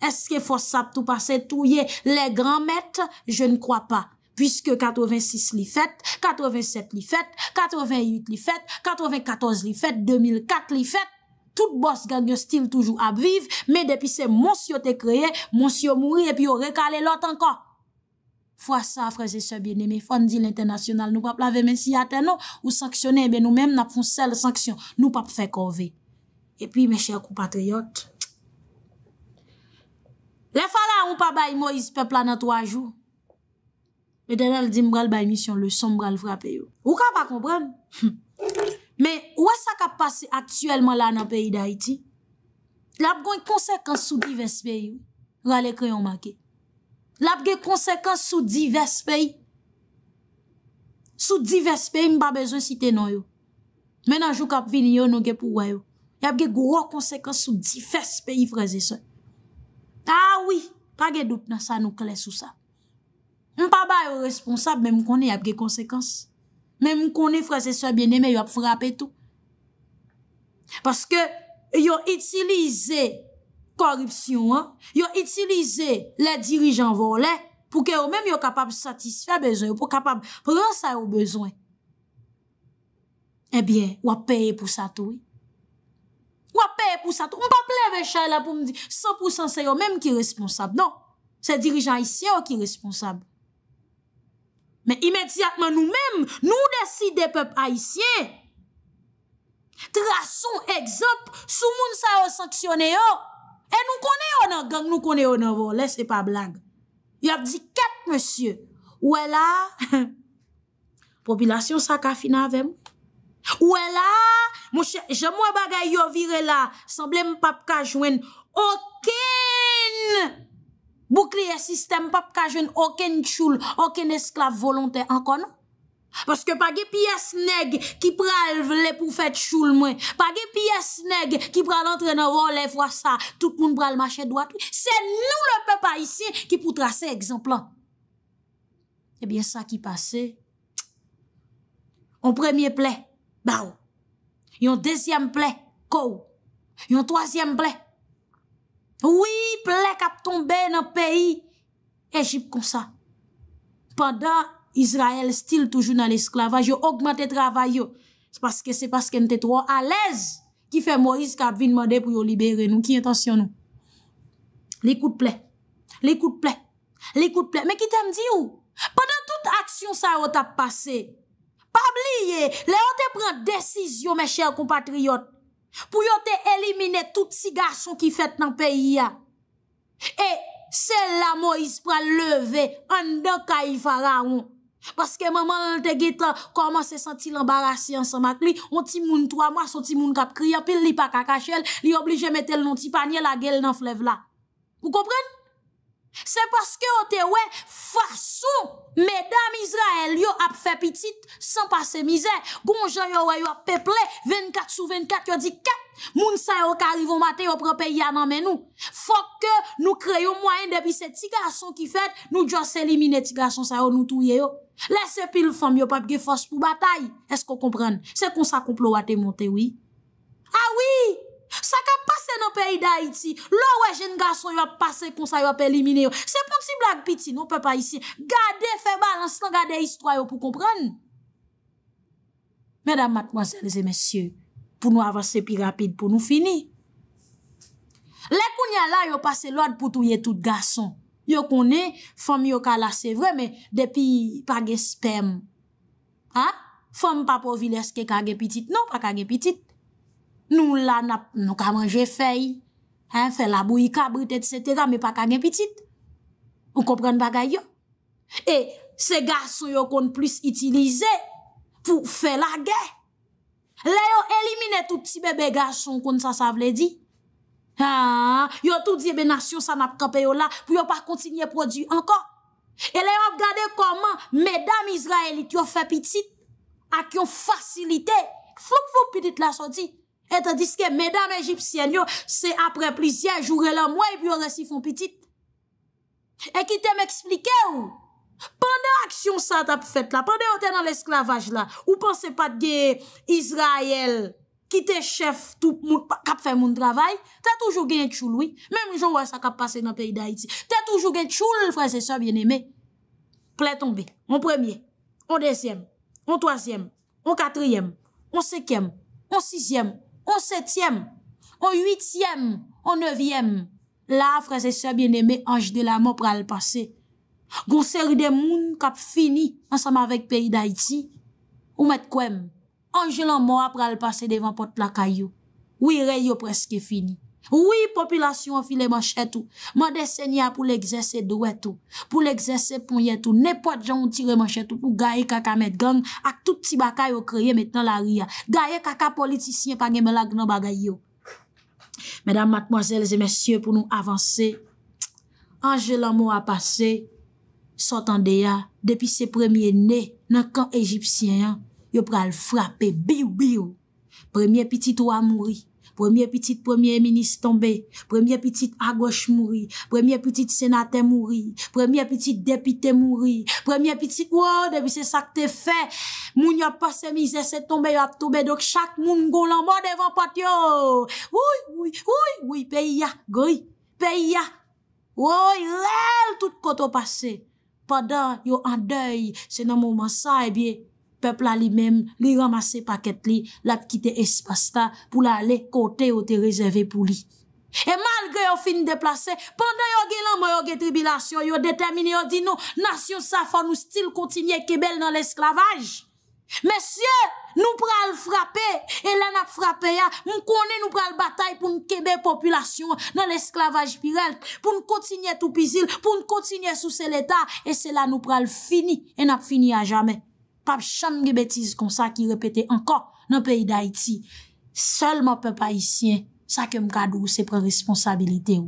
Eske fos sap tou pase touye le gran met, je nkwa pa. Piske 86 li fèt, 87 li fèt, 88 li fèt, 94 li fèt, 2004 li fèt, tout boss gangyo stil toujou abviv, mè depi se mons yo te kreye, mons yo mouye epi yo rekalè lot ankon. Fwa sa, fwa se se bine, me fwa n di l'internasyonal, nou pa plave men si yate nou ou sanksyone, be nou menm nap foun sel sanksyon, nou pa pfe konve. E pi, me chèk ou patriyot. Le fwa la, ou pa bay Moïse pepla nan 3 jou, me denel di mbral bay misyon, le son mbral frape yo. Ou ka pa kompran? Men, ou a sa ka pase aktuelman la nan peyi d'Haïti? La pgo y konsekans sou divèspe yo, rale kre yon manke. La ap ge konsekans sou divers peyi. Sou divers peyi mba bezon sitenon yo. Men anjou kap vini yo, nou ge pouwayo. Ya ap ge gwo konsekans sou divers peyi freze sou. A wii, pa ge dout nan sa nou kles ou sa. Mpa ba yo responsab, men mkone ya ap ge konsekans. Men mkone freze sou a bine, men yo ap frape tou. Paske yo itilize... korripsyon an, yo itilize le dirijan volè, pou ke yo mèm yo kapab satisfè bezwen, yo pou kapab prensè yo bezwen. Eh Ebyen, wap paye pou sa tou. Wap paye pou sa tou. Mpa ple vechè la pou mdi, 100% se yo mèm ki responsab, nan. Se dirijan haïsien yo ki responsab. Mè imediatman nou mèm, nou deside pep haïsien. Trason, egzop, sou moun sa yo saksyonè yo. E nou kone yon nan gang, nou kone yon nan volen, se pa blag. Yon ap di ket, monsye. Ou e la, population sakafina avèm. Ou e la, monsye, jem mwen bagay yon vire la, sanble m pap kajwen, okèn! Bou kriye sistem, pap kajwen, okèn tchoul, okèn esklav volontè, ankon nan? Paske pa ge piye sneg ki pral vle pou fèt choul mwen. Pa ge piye sneg ki pral antre nan ro le fwa sa. Tout moun pral mache doa tou. Se nou le pe pa isi ki pou trase ek eh zan plan. Sebyen sa ki pase. On premye ple, ba ou. Yon dezyem ple, kou. Yon tozyem ple. Ouye ple kap tombe nan peyi. Ejib kon sa. Pada... Israel stil toujou nan l'esklavaj yo, augmente travay yo. Se paske se paske nte tro a lez ki fe Moïse kap vin mande pou yo libere nou. Ki yon tansyon nou? L'ekout ple. L'ekout ple. L'ekout ple. Mè ki tem di ou? Pendan tout aksyon sa yo tap pase, pa bli ye, le yo te pren desisyon, mè chèr kompatriyot, pou yo te elimine tout si garson ki fèt nan peyi ya. E, se la Moïse pran leve an do ka yi faraoun. Paske maman lè lè te getan, koman se senti l'embarasyan sa mak li, on ti moun 3 mas, on ti moun kap kri apil li pa kakache lè, li oblije metel non ti panye la gel nan flev la. Mou kompren? Se paske yo te we farsou, medam Israel yo ap fe pitit, san pase mizè, gonjan yo wè yo ap peple, 24 sou 24, yo di 4, moun sa yo karivou mate yo prepe ya nan menou. Fok ke nou kreyou mwayen debi se tiga ason ki fet, nou djo se elimine tiga ason sa yo nou touye yo. Lese pil fom yo pap ge fos pou batay, esko kompran? Se konsa kouplo wate montewi. A ah wii! Sa ka pase nou pe yi da iti, lò wè jen gason yon pase konsa yon pe elimine yon. Se pon si blag piti, nou pe pa iti. Gade, fe balans lan, gade histwa yon pou kompran. Mèdam matmozèlese, mèsyè, pou nou avanse pi rapide, pou nou fini. Lè koun ya la, yon pase lòd pou touye tout gason. Yon konè, fòm yon ka la, se vre, mè depi pa ge sperm. Fòm pa po vileske ka ge pitit, nou pa ka ge pitit. Nou la nou ka manje fèy, fè la bouika, brite, et cetera, me pa kage pitit. Ou kompren bagay yo. E se gason yo kon plus itilize pou fè la gè. Le yo elimine tout ti bebe gason kon sa sa vle di. Ah, yo tout di eh be nation sa nap kapè yo la pou yo pa kontinye prodü ankon. E le yo gade koman medam izraelit yo fè pitit ak yon fasilite. Fouk fouk pitit la soti. E ta diske, medam egip syen yo, se apre plisyen, joure la mwen epi yo resifon pitit. E ki te m eksplike ou? Pande aksyon sa tap fet la, pande yo te nan l'esklavaj la, ou panse pat ge Israel ki te chef tout moun kap fe moun travay, te toujou gen tchoul, oui. Memi joun wè sa kap pase nan peyi da iti. Te toujou gen tchoul, fran se sa bien eme. Ple tombe, moun premye, moun desyem, moun toasyem, moun katriyem, moun sekyem, moun sizyem, O setyem, o yityem, o nevyem, la freze sebyen eme anj de la mou pral pase. Gou seri de moun kap fini ansam avek peyi da iti, ou met kwem, anj de la mou pral pase devan pot plaka yo, ou i re yo preske fini. Ouwi popilasyon an file mwen chetou Mwen desenye an pou l'egzese dowe tou Pou l'egzese ponye tou Nepot jan ou tire mwen chetou Pou gaye kaka met gang Ak tout ti baka yo kreye met nan la ria Gaye kaka politisyen pa gen me lag nan bagay yo Medan matmozèl zemesye pou nou avanse Anjelan moun apase Sotan deya Depi se premye ne Nan kan egipsyen Yo pral frape biyo biyo Premye piti tou a mouri Premye pitit premye menis tombe, premye pitit agwosh mouri, premye pitit senate mouri, premye pitit depite mouri, premye pitit wou, debi se sak te fe, moun yo pase mi zese tombe yo ak tombe, dok chak moun goulan mou devan pat yo. Woui, woui, woui, woui, peyi ya, goui, peyi ya, woui, lèl tout koto pase, padan yo anday, se nan mouman sa e biye. Pepl a li mem li ramase paket li, la ki te espasta pou la le kote ou te rezerve pou li. E malgre yo fin deplase, pandan yo gilan mwen yo ge tribilasyon, yo detemini yo di nou, nasyon safan ou stil kontinye kebel nan l'esklavaj. Men sye, nou pral frape, e la nap frape ya, moun koni nou pral batay pou mkebe populasyon nan l'esklavaj pirel, pou mkotinye toupizil, pou mkotinye sou se leta, e se la nou pral fini, e nap fini a jamey. pap chanm ge betiz kon sa ki repete anko nan peyi da iti, solman pe pa isyen, sa kem kado se pre responsabilite ou.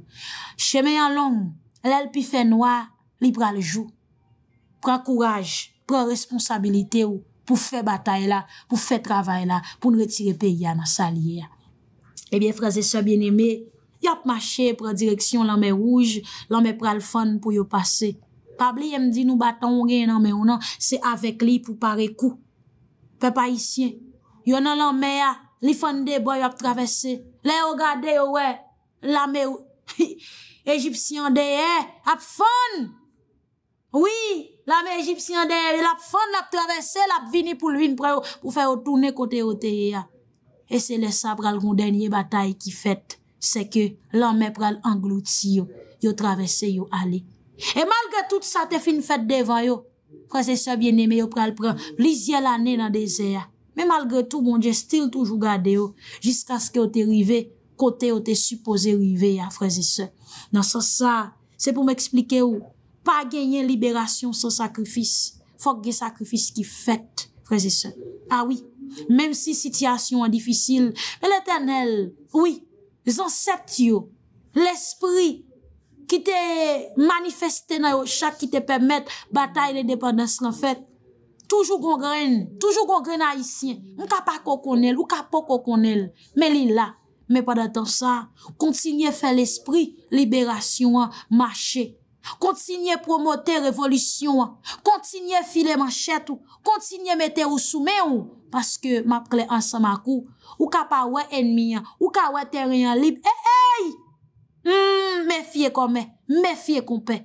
Cheme yon long, lel pi fe noa, li pre le jou. Pre koraj, pre responsabilite ou, pou fe batay la, pou fe travay la, pou nou retire peyi ya nan salye ya. Ebyen eh fraze se bieneme, yap ma che pre direksyon lanme rouj, lanme pre le fon pou yo pasek. Bab li yem di nou baton ou gen nanme ou nan, se avek li pou pare kou. Pe pa isyen, yon nan lanme ya, li fon de bo yo ap travesse, le yo gade yo we, lame ou, Egyptian de ye, ap fon! Oui, lame Egyptian de ye, l ap fon ap travesse, l ap vini pou lwi nou pre yo, pou fe yo toune kote yo teye ya. E se le sa pral kon denye batay ki fet, se ke lanme pral anglouti yo, yo travesse yo alek. E malgre tout sa te fin fèt deva yo, Frézise bien eme yo pral pran, lisye la ne nan dese ya. Me malgre tout, bon, je stil toujou gade yo, jiska skè o te rive, kote o te suppose rive ya, Frézise. Nan sa sa, se pou mè eksplike yo, pa genyen liberasyon son sakrifis, fòk genye sakrifis ki fèt, Frézise. A wè, mèm si sityasyon an difisil, l'Eternel, wè, zan sètyo, l'Esprit, ki te manifeste nan yo chak, ki te pemet batay le depandans nan fet, toujou gongren, toujou gongren a yisyen, mka pa kokonel, mka po kokonel, me li la, me pa datan sa, kontinye fe l'espri, liberasyon, mache, kontinye promote revolisyon, kontinye file manchet, kontinye mete ou soumen ou, paske map kli ansan makou, mka pa we enmi, mka wete riyan li, e ey, Mè hmm, fye kon mè, mè fye kon pè.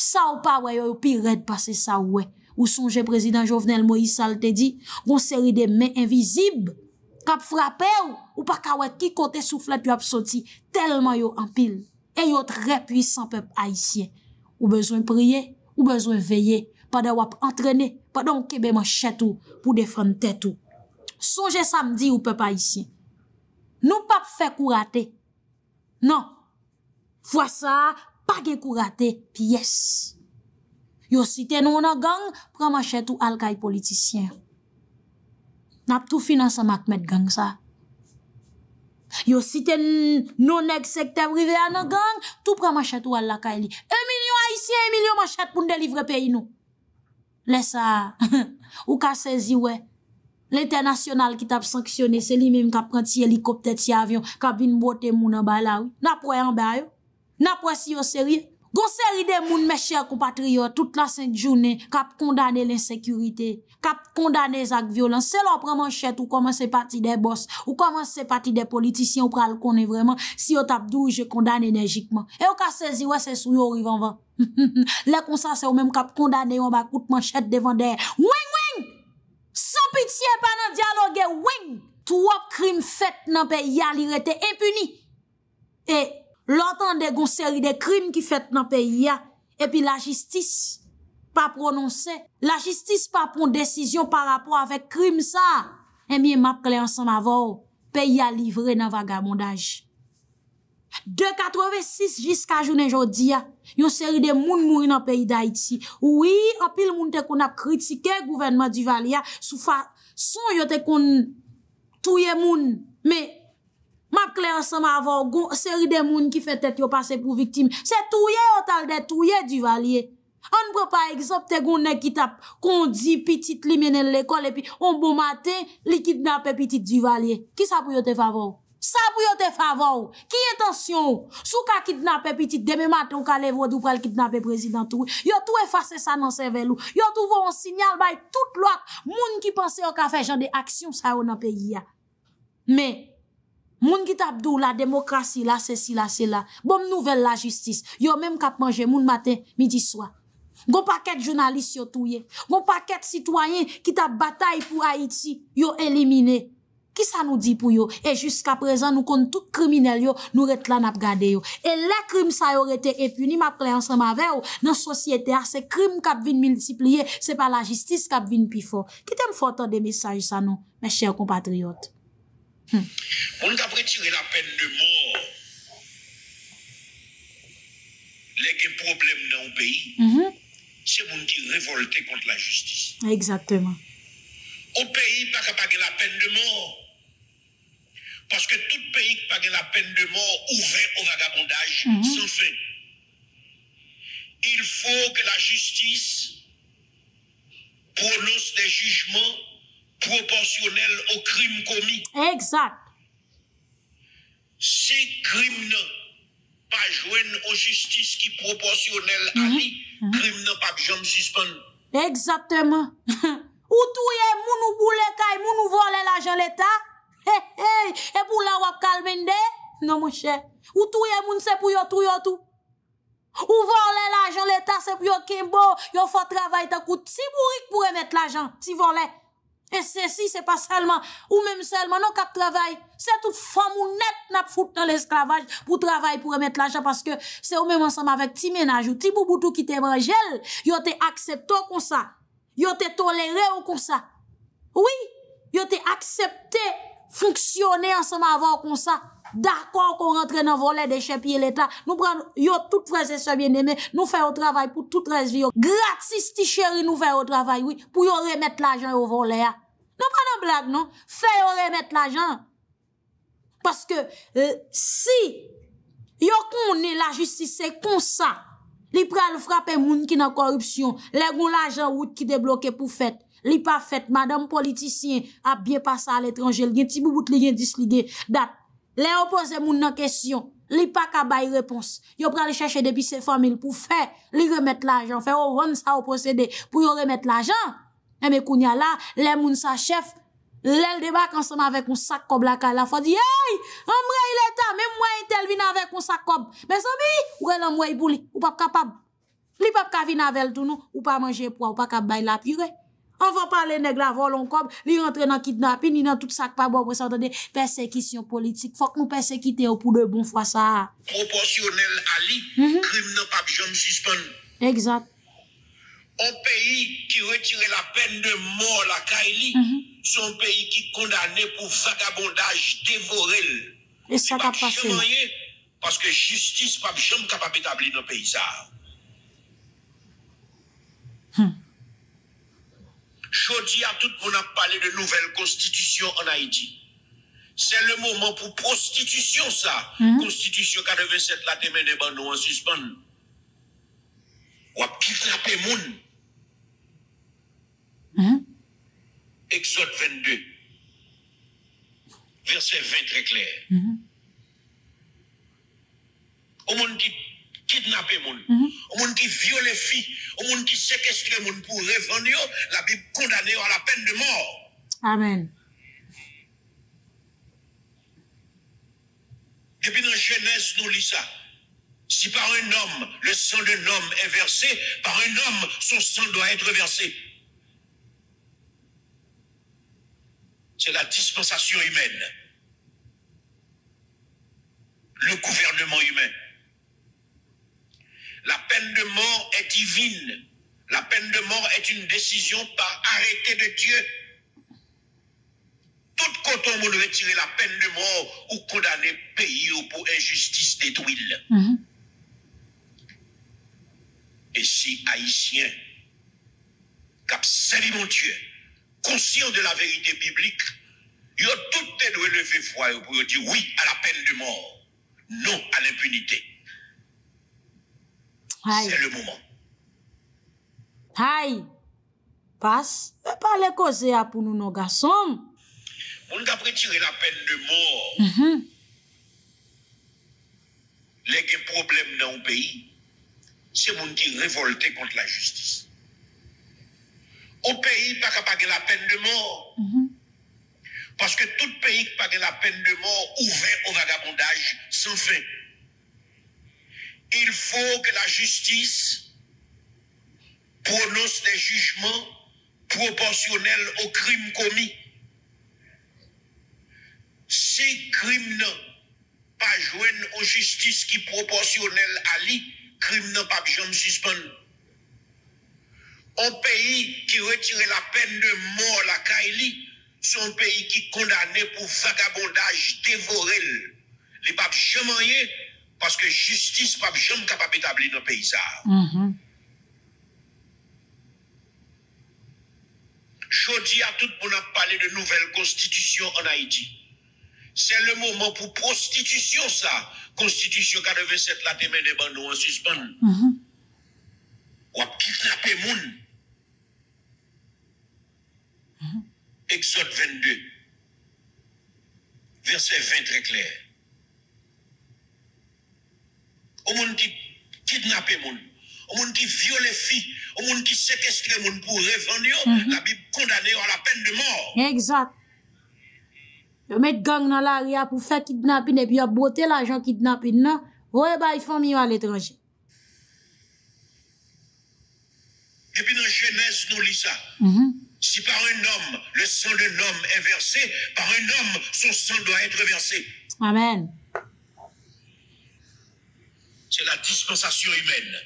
Sa ou pa wè yo yon pi red pase sa wè. Ou sonje prezident Jovenel Moïse al te di, goun seri de mè invizib, kap frape ou, ou pa kawè ki kote souflet yon ap soti, telman yon ampil. E yon tre puisan pep aisyen. Ou bezwen priye, ou bezwen veye, pa de wap antrene, pa don kebe man chet ou, pou defran tèt ou. Sonje samdi yon pep aisyen. Nou pap fek ou rate. Nan, Fwa sa, pa ge kou rate, pi yes. Yo si te nou nan gang, pranman chetou alkay politisyen. Nap tou finanse mak met gang sa. Yo si te nou neg sekte prive an nan gang, tou pranman chetou alkay li. E milyon aisyen, e milyon man chet pou n'delivre pey nou. Le sa, ou ka sezi we, le te nasyonal ki tap sanksyone, se li menm kap pran ti helikopte ti avyon, kap vin bote mounan bay lawi. Nap wè an bay yo? Napwè si yo seri. Gon seri de moun mè chè kompatri yo tout la sènt jounè kap kondane l'insèkürite. Kap kondane zak violèn. Se lò prè man chèt ou koman se pati de boss. Ou koman se pati de politisyon ou pral konè vreman. Si yo tap dou, je kondane enerjikman. E yo ka sezi wè se sou yo rivan van. Le konsase ou mèm kap kondane yon bakout man chèt devan de. Weng, weng! Sò pitiè panan diyaloge. Weng! Tou wop krim fèt nan pe yalire te impuni. E... Lò tan eh de goun seri de krim ki fèt nan peyi ya, epi la jistis pa prononse, la jistis pa pon desisyon pa rapò avèk krim sa, emi e map kli ansan avò, peyi ya livre nan vagabondaj. De 86 jiska jounen jodi ya, yon seri de moun moun moun nan peyi da iti. Ouwi, apil moun te kon ap kritike gouvenman di vali ya, sou fa son yo te kon touye moun, me... Ma kler sema avor, gwo seri de moun ki fe tet yo pase pou viktim. Se touye otalde, touye duvalye. An pou pa egzopte gwo ne kitap, kon di pitit li menen le kol, epi on bo mate, li kidnap pe pitit duvalye. Ki sa pou yo te favo? Sa pou yo te favo? Ki etansyon? Sou ka kidnap pe pitit, deme mate ou ka levod ou pral kidnap pe prezidentou. Yo tou e fase sa nan sevelou. Yo tou vou an sinyal bay tout loak, moun ki pense yo ka fe jan de aksyon, sa yo nan pe yia. Me, Moun ki tap dou la demokrasi la, se si la, se la. Bom nouvel la justis. Yo menm kap manje moun maten, midi swa. Gon paket jounalist yo touye. Gon paket sitwayen ki tap batay pou Haiti. Yo elimine. Ki sa nou di pou yo? E jusqu'a prezan nou kon tout kriminel yo, nou ret lan ap gade yo. E le krim sa yo rete epuni map kliyansan ma veyo. Nan sosyete a se krim kap vin multipliye, se pa la justis kap vin pifo. Ki tem fote de mesaj sa nou, me chèr kompatriot? Hmm. On a retiré la peine de mort. Les problèmes dans le pays, mhm. c'est pour révolté contre la justice. Exactement. Au pays, pas qu'à pas la peine de mort. Parce que tout pays qui pas la peine de mort ouvert au vagabondage mhm. sans fin. Il faut que la justice prononce des jugements Proporsyonel o krim komi. Eksat. Se krim nan pa jwen o jistis ki proporsyonel ane, mm-hmm. mm-hmm. krim nan pa jom sispon. Eksatman. Ou touye moun ou boule kay moun ou vole e la jen leta? He he, e boule wap kalmende? Non mouche. Ou touye moun se pou yo tou yo tou? Ou vole la jen leta se pou yo kimbo? Yo fote travay ta kout. Ti bourik pou emet la jen? Ti vole? E se si, se pa salman, ou menm salman, nou kap travay, se tout famounet nap foute nan l'esklavaj pou travay pou remet l'ajan paske se ou menm ansama vek ti menaj ou ti bou boutou ki te manjel, yo te aksepto konsa, yo te tolere ou konsa. Oui, yo te aksepte founksyone ansama avan konsa. Da kon kon rentre nan volè de chèpi l'Etat, nou pren yo tout prese se bienemè, nou fè ou travay pou tout resvi yo. Gratis ti chèri nou fè ou travay, oui, pou yo remet l'ajan ou volè ya. Ah. Non pa nan blague, non. Fè yon remèt l'ajan. Paske si yon kon ne la justise, se kon sa, li pral frape moun ki nan korupsyon, le kon l'ajan wout ki deblokè pou fèt. Li pa fèt, madame politisyen ap byè passa l'étrangèl, gen ti bou bout li gen disli gen dat. Le yon pose moun nan kesyon, li pa kaba yon repons. Yon pral chèche debi se famil pou fè, li remèt l'ajan, fè yon ron sa ou posède pou yon remèt l'ajan. Mè mè kounya la, lè moun sa chef, lè l'de bak anseman avèk un sak kob laka la. Fò di, hey, an mre il etan, mè mwen etel vina avèk un sak kob. Mè somi, wè l'an mwen i boulè, ou pap kapab. Li pap kavina avèl tou nou, ou pa manje poua, ou pa kab bay la pire. An fò pa lè neg la volon kob, li rentre nan kitnapin, ni nan tout sak pab bon, wè sò dè de persekisyon politik. Fò k nou persekite ou pou de bon fwa sa. Proporsyonel ali, krim mhm. nan pab jom sispon. Eksat. un pays qui retirait la peine de mort, la Kaili, c'est mhm. un pays qui condamné pour vagabondage, dévorer. Et ça t'a passé. Parce que justice pas jamais capable d'établir dans le pays. Ça. Hmm. dis à tout le monde a parlé de nouvelle constitution en Haïti. C'est le moment pour prostitution, ça. Hmm. constitution Constitution 87, la témoin de ben, nous en suspens. Ou à kidnapper monde Hein? Exode 22, verset 20 très clair. -hmm. Au monde qui kidnappe monde, mm mm-hmm. au monde qui viole les filles, au monde qui séquestre monde pour revendre, la Bible condamne à la peine de mort. Amen. Et puis dans Genèse, nous lisons ça. Si par un homme, le sang d'un homme est versé, par un homme, son sang doit être versé. c'est la dispensation humaine. Le gouvernement humain. La peine de mort est divine. La peine de mort est une décision par arrêté de Dieu. Tout coton vous retirer la peine de mort ou condamner pays ou pour injustice détruite. Mhm. Et si Haïtien, cap mon Dieu, konsyon de la verite biblik, yo touten weleve fwa yo pou yo di, oui, a la pen de mor, non a l'impunite. Se le mouman. Hay, pas, e pa le koze a pou nou nou gasom. Moun kapre tire la pen de mor, mm-hmm. moun. Leke problem nan ou peyi, se moun ki revolte kont la justis. Ou peyi pa ka pa ge la pen de mor. Mm-hmm. Paske tout peyi pa ge la pen de mor ouve ou vagabondaj san fe. Il fo ke la justis pronos de jichman proporsyonel ou krim komi. Se krim nan pa jwen ou justis ki proporsyonel ali, krim nan pa ge jom suspon. Un pays qui retire la peine de mort, la Kaili, c'est un pays qui est condamné pour vagabondage, dévoré. Les papes jamais rien, parce que justice, pas jamais capable d'établir dans le pays. Mm-hmm. Je dis à tout pour parler de nouvelles constitution en Haïti. C'est le moment pour prostitution, ça. Constitution 87, la des bandes en suspens. Mm-hmm. Ou à kidnapper les Eksot 22, verset 20 reklèr. Ou moun ki kitnapè moun, ou moun ki violefi, ou moun ki sekestrè moun pou revan yo, mm-hmm. la bib kondanè yo la pen de mòr. Eksot. Yo met gang nan l'aria pou fè kitnapè, ne pi yo bote l'ajan kitnapè nan, ou e bay fòm yo al etranjè. Depi nan jenèz nou lisa. Mh mh. Si par un homme, le sang d'un homme est versé, par un homme, son sang doit être versé. Amen. C'est la dispensation humaine.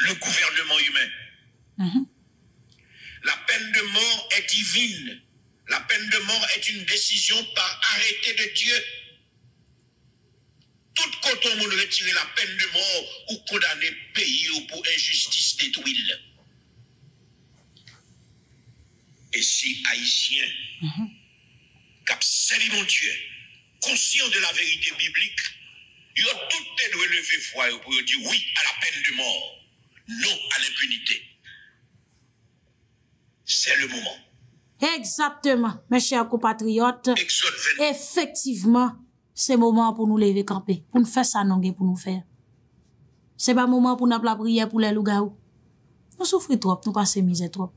Le gouvernement humain. Mhm. La peine de mort est divine. La peine de mort est une décision par arrêté de Dieu. Tout coton on retirer la peine de mort ou condamner pays ou pour injustice détruit. Si haisyen, kap selimontye, konsyon de la verite biblik, yon touten ou e leve fwa ou pou yo di oui a la pen du mor, nou a l'impunite. Se le mouman. Eksapte man, meche akou patriyot, efektiveman, se mouman pou nou leve kampe, pou nou fese anongen pou nou fere. Se pa mouman pou nou aplabriye pou lè louga ou. Nou soufri trop, nou pase mize trop.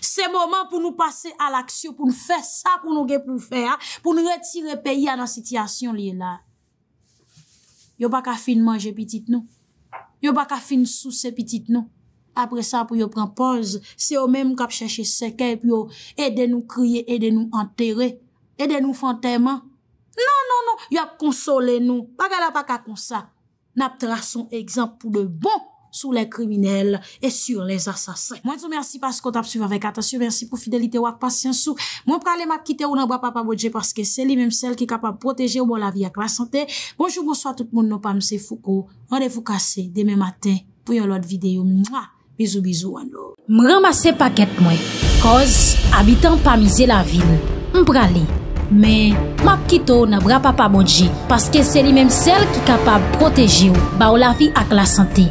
Se moman pou nou pase al aksyo, pou nou fe sa, pou nou ge pou fe a, pou nou retire peyi a nan sityasyon liye la. Yo baka fin manje pitit nou, yo baka fin sou se pitit nou. Apre sa pou yo pran poz, se yo menm kap cheche seke, yo ede nou kriye, ede nou enterre, ede nou fante man. Non, non, non, yo ap konsole nou, baka la baka kon sa, nap tra son ekzamp pou de bon. Sous les kriminels et sur les assassins. Mwen djou mersi paskot ap suivi avek atasyon. Mersi pou fidelite wak pasyansou. Mwen prale map kite ou nan bra pa pa bodje. Paske se li menm sel ki kapab proteje ou moun la vi ak la sante. Bonjou monswa tout moun nou pa mse foukou. Mwen de foukase demen maten pou yon lot videyo. Bizou bizou anou. Mwen ramase paket mwen. Koz, abitan pa mize la vil. Mwen prale. Men, map kite ou nan bra pa pa bodje. Paske se li menm sel ki kapab proteje ou. Ba ou la vi ak la sante.